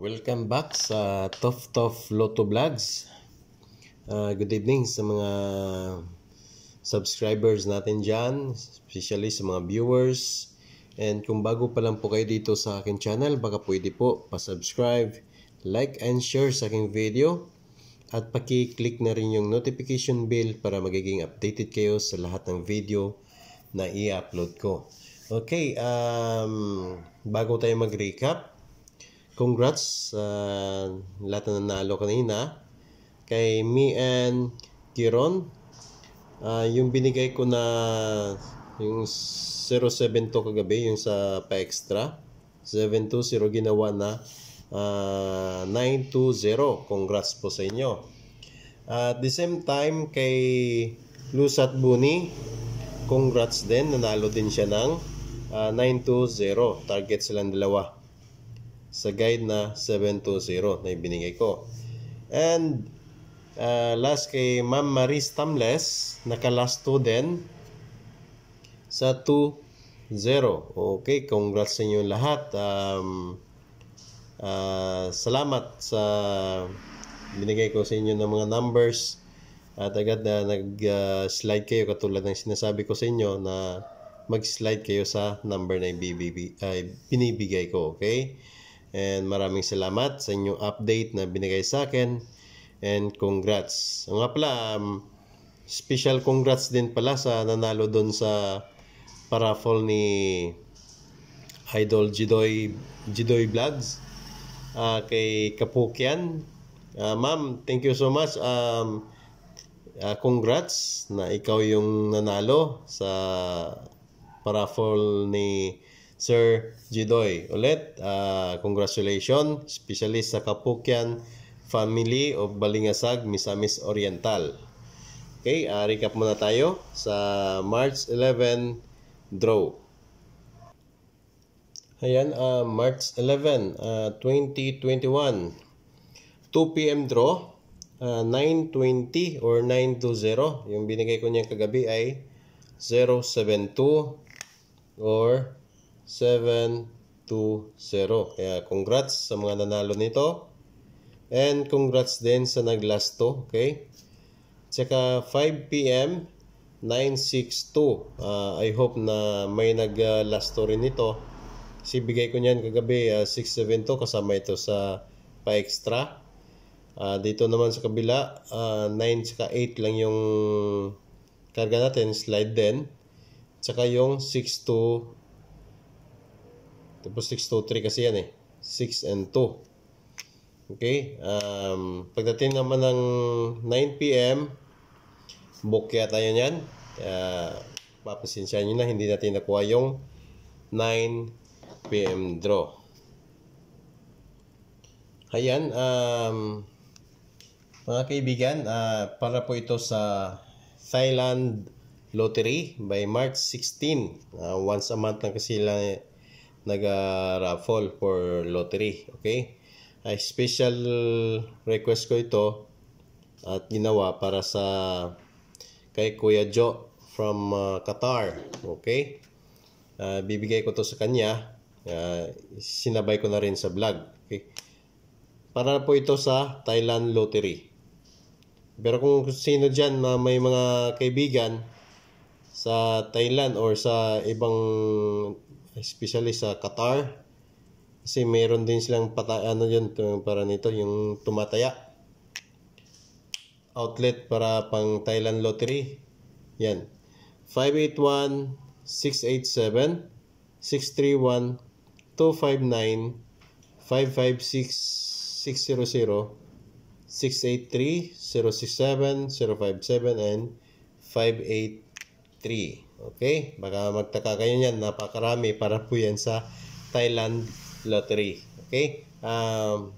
Welcome back sa Tof Tof Lotto Vlogs. Uh, good evening sa mga subscribers natin dyan, especially sa mga viewers. And kung bago pa lang po kayo dito sa akin channel, baka pwede po pa-subscribe, like and share sa aking video. At paki-click na rin yung notification bell para magiging updated kayo sa lahat ng video na i-upload ko. Okay, um, bago tayo mag-recap, congrats sa uh, lahat na nanalo kanina. Kay me and Kiron, uh, ah, yung binigay ko na yung 072 kagabi, yung sa pa-extra, 720 ginawa na uh, ah, 920. Congrats po sa inyo. at the same time, kay Lusat Buni, congrats din, nanalo din siya ng uh, ah, 920. Target silang dalawa sa guide na 720 na ibinigay ko. And uh, last kay Ma'am Marie Stamles, naka-last 2 din sa 2-0. Okay, congrats sa inyo lahat. Um, uh, salamat sa binigay ko sa inyo ng mga numbers at agad na nag-slide uh, kayo katulad ng sinasabi ko sa inyo na mag-slide kayo sa number na ibibigay, uh, binibigay ko. Okay? And maraming salamat sa inyong update na binigay sa akin. And congrats. O nga pala, um, special congrats din pala sa nanalo doon sa paraffle ni Idol Jidoy, Jidoy Vlogs uh, kay Kapukyan. Uh, Ma'am, thank you so much. Um, uh, congrats na ikaw yung nanalo sa paraffle ni Sir Jidoy. Ulit, uh, congratulations, especially sa Kapukyan Family of Balingasag, Misamis Oriental. Okay, uh, recap muna tayo sa March 11 draw. Ayan, uh, March 11, uh, 2021. 2 p.m. draw. Uh, 9.20 or 9.20. Yung binigay ko niya kagabi ay 072 or 720. Kaya congrats sa mga nanalo nito. And congrats din sa naglasto. Okay? Tsaka 5 p.m. 962. Uh, I hope na may naglasto rin nito. Kasi bigay ko niyan kagabi uh, ah, 672 kasama ito sa pa-extra. Uh, dito naman sa kabila, uh, ah, 9 tsaka 8 lang yung karga natin, slide din. Tsaka yung 6 tapos 6 to 3 kasi yan eh. 6 and 2. Okay? Um, pagdating naman ng 9pm, book kaya tayo yan. Kaya ah, papasensya nyo na, hindi natin nakuha yung 9pm draw. Ayan, um, mga kaibigan, uh, para po ito sa Thailand Lottery by March 16. Uh, ah, once a month lang kasi lang nag-raffle for lottery. Okay? A special request ko ito at ginawa para sa kay Kuya Jo from uh, Qatar. Okay? Uh, bibigay ko to sa kanya. Uh, sinabay ko na rin sa vlog. Okay? Para po ito sa Thailand Lottery. Pero kung sino dyan na may mga kaibigan sa Thailand or sa ibang especially sa Qatar. Kasi meron din silang patay, ano yun, para nito, yung tumataya. Outlet para pang Thailand Lottery. Yan. 581-687-631-259-556-600 683-067-057 and 583. Okay? Baka magtaka kayo niyan. Napakarami para po yan sa Thailand Lottery. Okay? Um,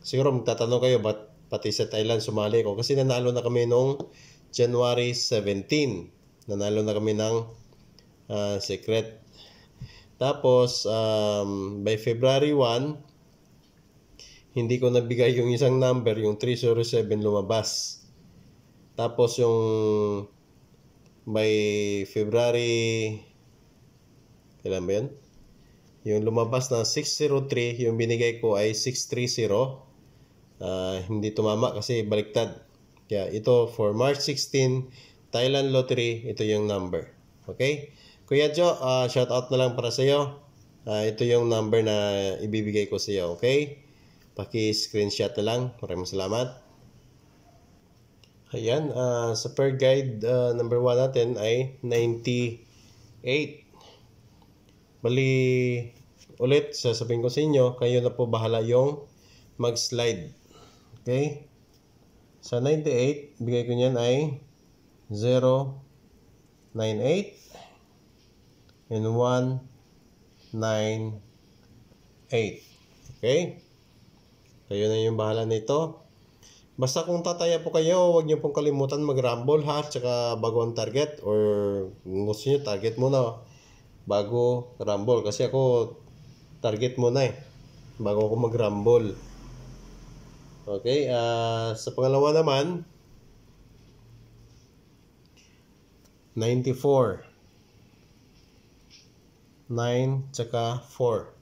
siguro magtatanong kayo, ba't pati sa Thailand sumali ko? Kasi nanalo na kami noong January 17. Nanalo na kami ng uh, secret. Tapos, um, by February 1, hindi ko nabigay yung isang number, yung 307 lumabas. Tapos yung may February kailan ba yan? Yung lumabas na 603, yung binigay ko ay 630. Uh, ah, hindi tumama kasi baliktad. Kaya ito for March 16, Thailand Lottery, ito yung number. Okay? Kuya Jo, uh, ah, shout out na lang para sa iyo. Uh, ah, ito yung number na ibibigay ko sa iyo. Okay? Paki-screenshot na lang. Maraming salamat. Ayan, uh, sa per guide uh, number 1 natin ay 98. Bali, ulit, sasabihin ko sa inyo, kayo na po bahala yung mag-slide. Okay? Sa 98, bigay ko niyan ay 098 98 and 1, Okay? Kayo na yung bahala nito. Basta kung tataya po kayo, huwag niyo pong kalimutan mag-rumble ha, tsaka bago ang target or gusto niyo target muna bago rumble kasi ako target muna eh bago ako mag-rumble. Okay, uh, sa pangalawa naman 94 9 tsaka 4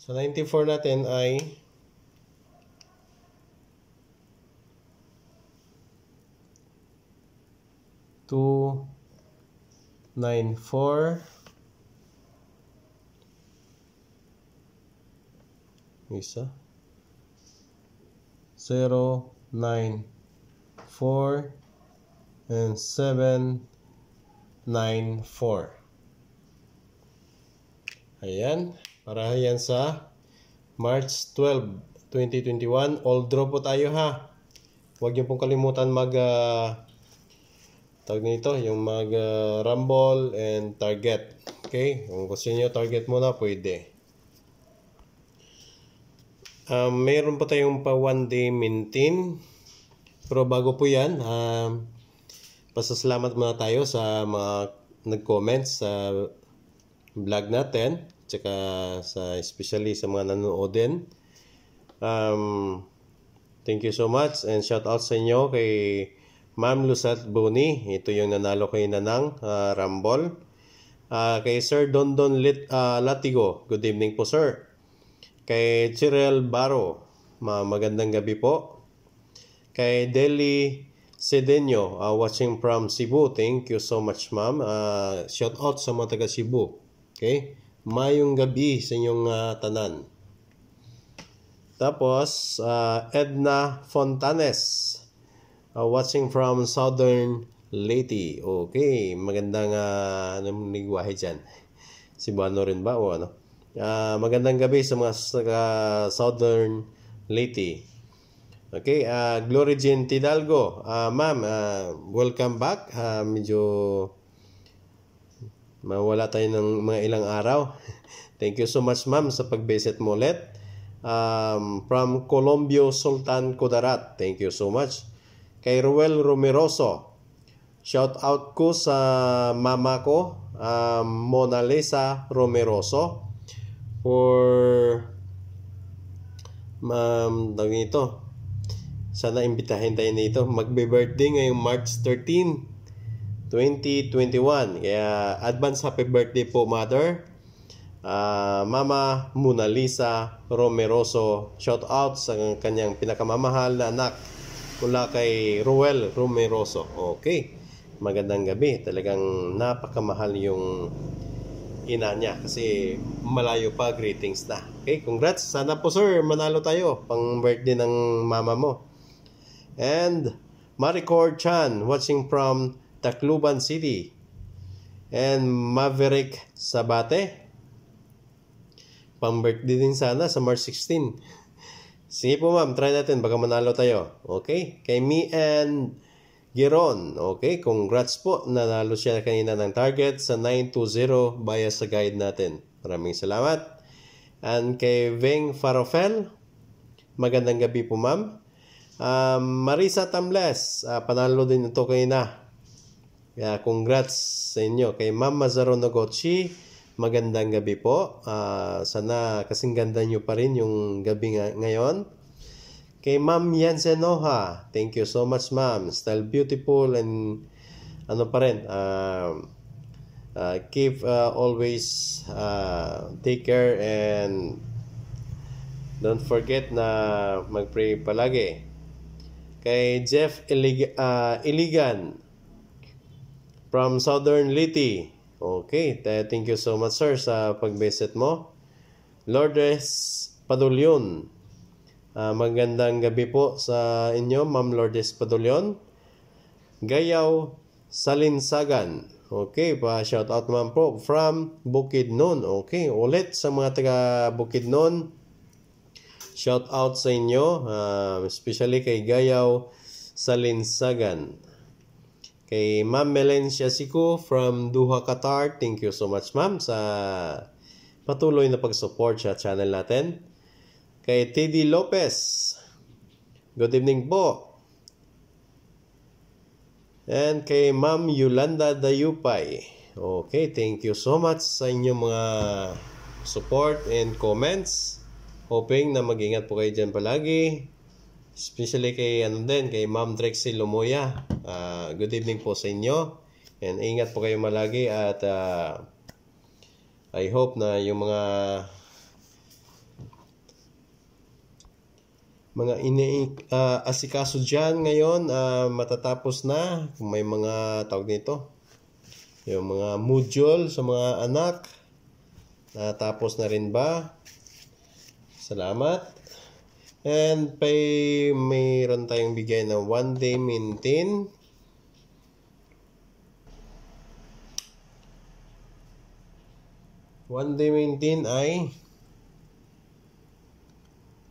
So, 94 natin ay two nine four isa zero nine four and seven nine four ayan para yan sa March 12, 2021. All draw po tayo ha. Huwag niyo pong kalimutan mag uh, tawag nito, yung mag uh, rumble and target. Okay? Kung gusto niyo target muna, pwede. Um, mayroon pa tayong pa one day maintain. Pero bago po yan, um, pasasalamat muna tayo sa mga nag-comments sa vlog natin tsaka sa especially sa mga nanonood din. Um, thank you so much and shout out sa inyo kay Ma'am Lusat Buni. Ito yung nanalo kay Nanang uh, Rambol. Uh, kay Sir Dondon Lit, uh, Latigo. Good evening po, sir. Kay Chirel Baro. Ma magandang gabi po. Kay Deli Sedeño, uh, watching from Cebu. Thank you so much, ma'am. Uh, shout out sa mga taga Cebu. Okay? Mayong gabi sa inyong uh, tanan. Tapos, uh, Edna Fontanes, uh, watching from Southern Leyte. Okay, magandang uh, anong ligwahe dyan? Cebuano rin ba o ano? Uh, magandang gabi sa mga uh, Southern Leyte. Okay, uh, Glory Jean Tidalgo. Uh, ma'am, uh, welcome back. Uh, medyo mawala tayo ng mga ilang araw. Thank you so much ma'am sa pag-visit mo ulit. Um, from Colombio Sultan Kudarat. Thank you so much. Kay Ruel Romeroso. Shout out ko sa mama ko, um, Mona Lisa Romeroso for ma'am, tawag ito. Sana imbitahin tayo nito. Magbe-birthday ngayong March 13. 2021. Kaya advance happy birthday po mother. Uh, Mama Mona Lisa Romeroso. Shout out sa kanyang pinakamamahal na anak mula kay Ruel Romeroso. Okay. Magandang gabi. Talagang napakamahal yung ina niya kasi malayo pa greetings na. Okay, congrats. Sana po sir, manalo tayo pang birthday ng mama mo. And Maricore Chan watching from Tacloban City, and Maverick Sabate. Pang-birthday din sana sa March 16. Sige po ma'am, try natin baka manalo tayo. Okay? Kay me and Giron. Okay, congrats po. Nanalo siya kanina ng target sa 920 via sa guide natin. Maraming salamat. And kay Veng Farofel, magandang gabi po ma'am. Um, Marisa Tamles, uh, ah, panalo din ito kanina. Yeah, congrats sa inyo. Kay Ma'am Mazaro Nogochi, magandang gabi po. Uh, sana kasing ganda niyo pa rin yung gabi nga ngayon. Kay Ma'am Yansenoha, thank you so much Ma'am. Still beautiful and ano pa rin, uh, uh, keep uh, always uh, take care and don't forget na magpray palagi. Kay Jeff Ilig uh, Iligan, from Southern Liti. Okay, thank you so much sir sa pag-visit mo. Lourdes Padulyon. Uh, magandang gabi po sa inyo, Ma'am Lourdes Padulyon. Gayaw Salinsagan. Okay, pa shout out man po from Bukidnon. Okay, ulit sa mga taga Bukidnon. Shout out sa inyo, uh, especially kay Gayaw Salinsagan. Kay Ma'am Melencia Siko from Doha, Qatar. Thank you so much, Ma'am, sa patuloy na pag-support sa channel natin. Kay Teddy Lopez. Good evening po. And kay Ma'am Yolanda Dayupay. Okay, thank you so much sa inyong mga support and comments. Hoping na mag-ingat po kayo dyan palagi. Especially kay ano din, kay Ma'am Drexy Lumoya. Uh, ah, good evening po sa inyo. And ingat po kayo malagi at uh, I hope na yung mga mga ini uh, ah, asikaso diyan ngayon uh, matatapos na kung may mga tawag nito yung mga module sa mga anak natapos na rin ba salamat And pay, mayroon tayong bigay na one day maintain. One day maintain ay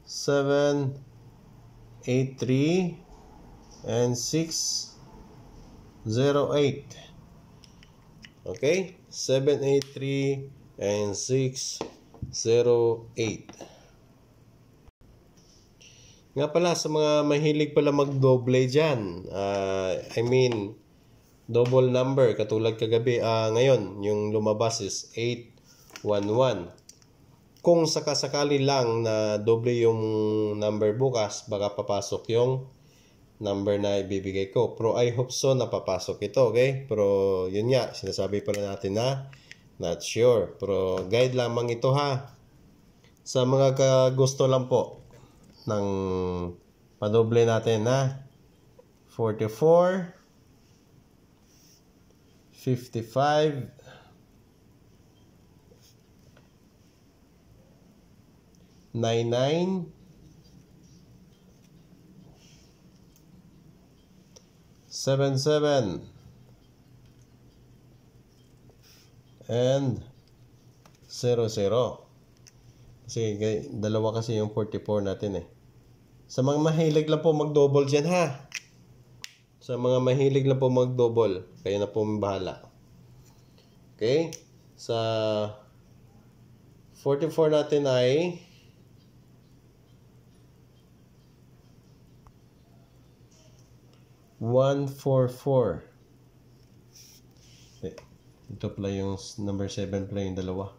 7, 8, and 6, 0, Okay? 783 and 6, 0, nga pala, sa mga mahilig pala magdoble dyan, uh, I mean, double number, katulad kagabi, uh, ngayon, yung lumabas is 811. Kung sakasakali lang na doble yung number bukas, baka papasok yung number na ibibigay ko. Pero I hope so na papasok ito, okay? Pero yun nga, sinasabi pala natin na not sure. Pero guide lamang ito ha. Sa mga gusto lang po ng padoble natin na 44 55 99 77 and 00 kasi dalawa kasi yung 44 natin eh sa mga mahilig lang po mag-double dyan ha. Sa mga mahilig lang po mag-double. Kayo na po bahala. Okay? Sa 44 natin ay One, four, four. Eh, ito pala yung number 7 pala yung dalawa.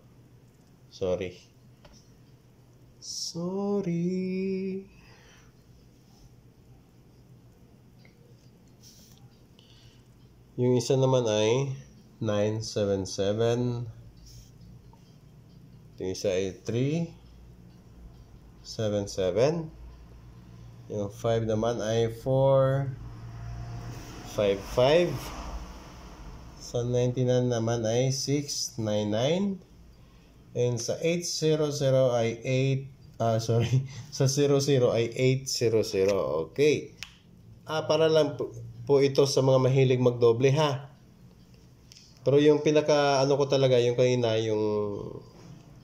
Sorry. Sorry. Yung isa naman ay 977. Yung isa ay 377. Yung 5 naman ay 455. Sa 99 naman ay 699. And sa 800 ay 8 ah sorry, sa 00 ay 800. Okay. Ah para lang po po ito sa mga mahilig magdoble ha. Pero yung pinaka ano ko talaga yung kanina yung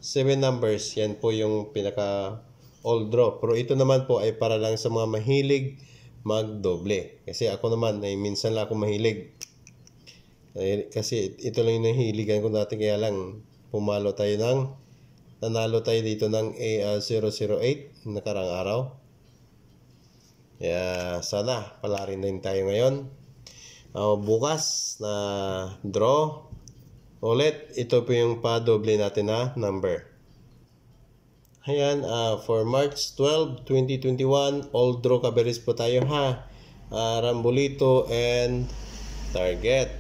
7 numbers, yan po yung pinaka all draw. Pero ito naman po ay para lang sa mga mahilig magdoble. Kasi ako naman ay minsan lang ako mahilig. Kasi ito lang yung nahiligan ko dati kaya lang pumalo tayo ng nanalo tayo dito ng a 008 ah, nakarang araw. Yeah, sana palarin din tayo ngayon. Uh, bukas na draw ulit ito po yung pa padoble natin na number. Ayan, uh, for March 12, 2021, all draw coverage po tayo ha. Uh, Rambolito and Target.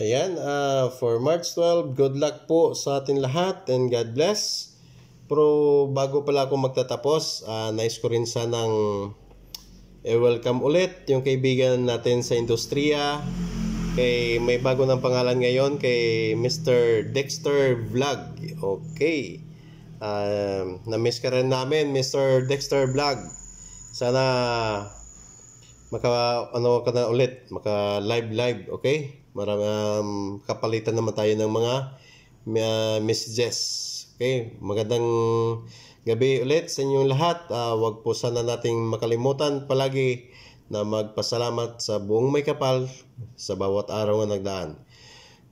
Ayan, uh, for March 12, good luck po sa atin lahat and God bless. Pero bago pala ako magtatapos, uh, ah, nice ko rin sanang i-welcome eh, ulit yung kaibigan natin sa industriya. Kay may bago ng pangalan ngayon kay Mr. Dexter Vlog. Okay. Uh, na-miss ka rin namin, Mr. Dexter Vlog. Sana maka ano ka na ulit, maka live live, okay? Marami um, kapalitan naman tayo ng mga uh, ah, messages. Okay, magandang gabi ulit sa inyong lahat. Uh, ah, wag po sana nating makalimutan palagi na magpasalamat sa buong may kapal sa bawat araw na nagdaan.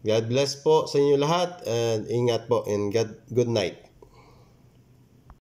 God bless po sa inyo lahat and ingat po and God, good night.